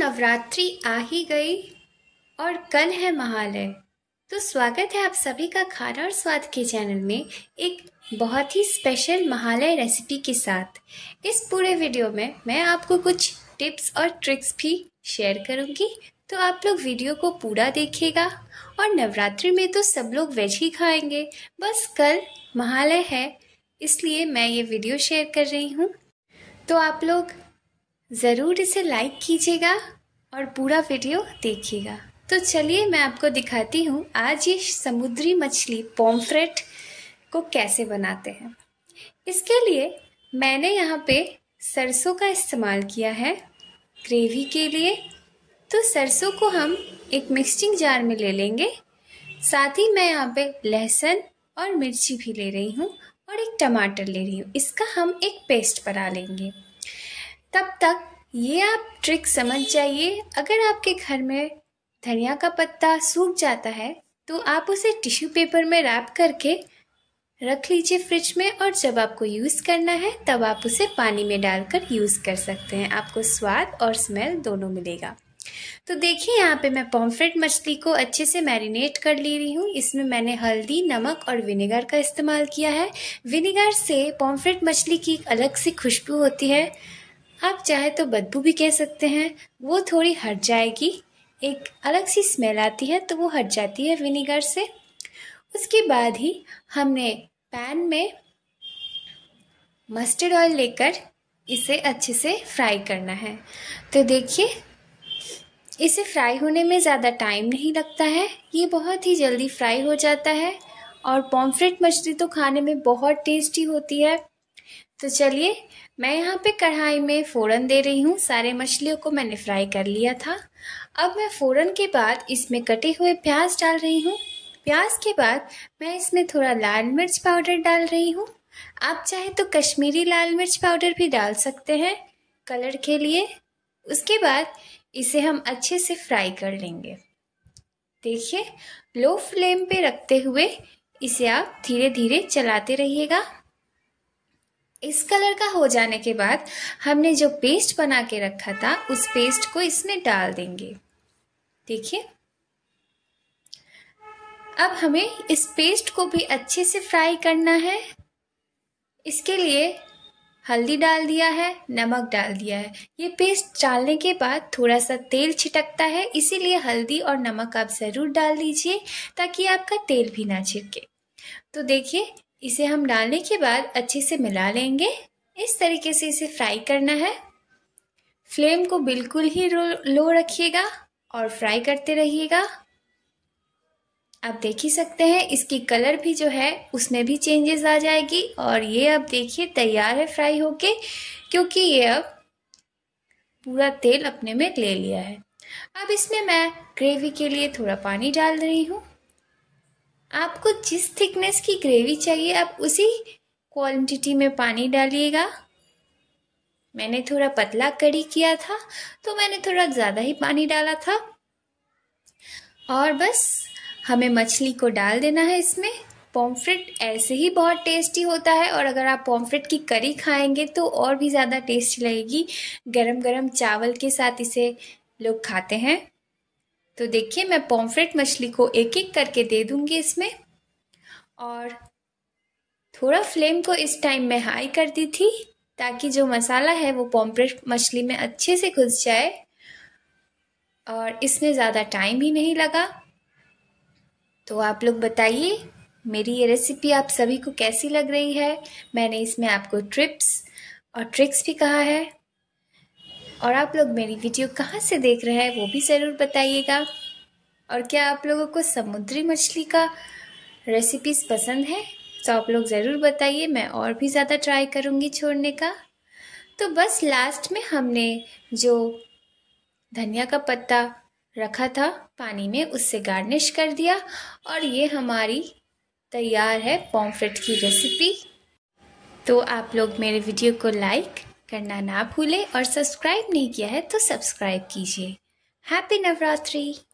नवरात्रि आ ही गई और कल है महालय तो स्वागत है आप सभी का खाना और स्वाद के चैनल में एक बहुत ही स्पेशल महालय रेसिपी के साथ इस पूरे वीडियो में मैं आपको कुछ टिप्स और ट्रिक्स भी शेयर करूंगी तो आप लोग वीडियो को पूरा देखिएगा और नवरात्रि में तो सब लोग वेज ही खाएंगे बस कल महालय है इसलिए मैं ये वीडियो शेयर कर रही हूँ तो आप लोग ज़रूर इसे लाइक कीजिएगा और पूरा वीडियो देखिएगा तो चलिए मैं आपको दिखाती हूँ आज ये समुद्री मछली पॉम्फ्रेट को कैसे बनाते हैं इसके लिए मैंने यहाँ पे सरसों का इस्तेमाल किया है ग्रेवी के लिए तो सरसों को हम एक मिक्सिंग जार में ले लेंगे साथ ही मैं यहाँ पे लहसुन और मिर्ची भी ले रही हूँ और एक टमाटर ले रही हूँ इसका हम एक पेस्ट बना लेंगे तब तक ये आप ट्रिक समझ जाइए अगर आपके घर में धनिया का पत्ता सूख जाता है तो आप उसे टिश्यू पेपर में रैप करके रख लीजिए फ्रिज में और जब आपको यूज़ करना है तब आप उसे पानी में डालकर यूज़ कर सकते हैं आपको स्वाद और स्मेल दोनों मिलेगा तो देखिए यहाँ पे मैं पॉम्फ्रेट मछली को अच्छे से मैरिनेट कर ले रही हूँ इसमें मैंने हल्दी नमक और विनेगर का इस्तेमाल किया है विनेगर से पॉम्फ्रेट मछली की एक अलग सी खुशबू होती है आप चाहे तो बदबू भी कह सकते हैं वो थोड़ी हट जाएगी एक अलग सी स्मेल आती है तो वो हट जाती है विनीगर से उसके बाद ही हमने पैन में मस्टर्ड ऑयल लेकर इसे अच्छे से फ्राई करना है तो देखिए इसे फ्राई होने में ज़्यादा टाइम नहीं लगता है ये बहुत ही जल्दी फ्राई हो जाता है और पॉम्फ्रेट मछली तो खाने में बहुत टेस्टी होती है तो चलिए मैं यहाँ पे कढ़ाई में फ़ोरन दे रही हूँ सारे मछलियों को मैंने फ्राई कर लिया था अब मैं फ़ोरन के बाद इसमें कटे हुए प्याज डाल रही हूँ प्याज के बाद मैं इसमें थोड़ा लाल मिर्च पाउडर डाल रही हूँ आप चाहे तो कश्मीरी लाल मिर्च पाउडर भी डाल सकते हैं कलर के लिए उसके बाद इसे हम अच्छे से फ्राई कर लेंगे देखिए लो फ्लेम पे रखते हुए इसे आप धीरे धीरे चलाते रहिएगा इस कलर का हो जाने के बाद हमने जो पेस्ट बना के रखा था उस पेस्ट को इसमें डाल देंगे देखिए अब हमें इस पेस्ट को भी अच्छे से फ्राई करना है इसके लिए हल्दी डाल दिया है नमक डाल दिया है ये पेस्ट डालने के बाद थोड़ा सा तेल छिटकता है इसीलिए हल्दी और नमक आप ज़रूर डाल दीजिए ताकि आपका तेल भी ना छिटके तो देखिए इसे हम डालने के बाद अच्छे से मिला लेंगे इस तरीके से इसे फ्राई करना है फ्लेम को बिल्कुल ही लो रखिएगा और फ्राई करते रहिएगा आप देख ही सकते हैं इसकी कलर भी जो है उसमें भी चेंजेस आ जाएगी और ये अब देखिए तैयार है फ्राई होके क्योंकि ये अब पूरा तेल अपने में ले लिया है अब इसमें मैं ग्रेवी के लिए थोड़ा पानी डाल रही हूँ आपको जिस थिकनेस की ग्रेवी चाहिए आप उसी क्वांटिटी में पानी डालिएगा मैंने थोड़ा पतला कड़ी किया था तो मैंने थोड़ा ज़्यादा ही पानी डाला था और बस हमें मछली को डाल देना है इसमें पॉम्फ्रेट ऐसे ही बहुत टेस्टी होता है और अगर आप पॉम्फ्रेट की करी खाएंगे तो और भी ज़्यादा टेस्टी लगेगी गरम गरम चावल के साथ इसे लोग खाते हैं तो देखिए मैं पॉम्फ्रेट मछली को एक एक करके दे दूंगी इसमें और थोड़ा फ्लेम को इस टाइम में हाई कर दी थी ताकि जो मसाला है वो पॉम्फ्रेट मछली में अच्छे से घुस जाए और इसमें ज़्यादा टाइम ही नहीं लगा तो आप लोग बताइए मेरी ये रेसिपी आप सभी को कैसी लग रही है मैंने इसमें आपको ट्रिप्स और ट्रिक्स भी कहा है और आप लोग मेरी वीडियो कहाँ से देख रहे हैं वो भी ज़रूर बताइएगा और क्या आप लोगों को समुद्री मछली का रेसिपीज़ पसंद है तो आप लोग ज़रूर बताइए मैं और भी ज़्यादा ट्राई करूँगी छोड़ने का तो बस लास्ट में हमने जो धनिया का पत्ता रखा था पानी में उससे गार्निश कर दिया और ये हमारी तैयार है पॉम्फ्रेट की रेसिपी तो आप लोग मेरे वीडियो को लाइक करना ना भूलें और सब्सक्राइब नहीं किया है तो सब्सक्राइब कीजिए हैप्पी नवरात्रि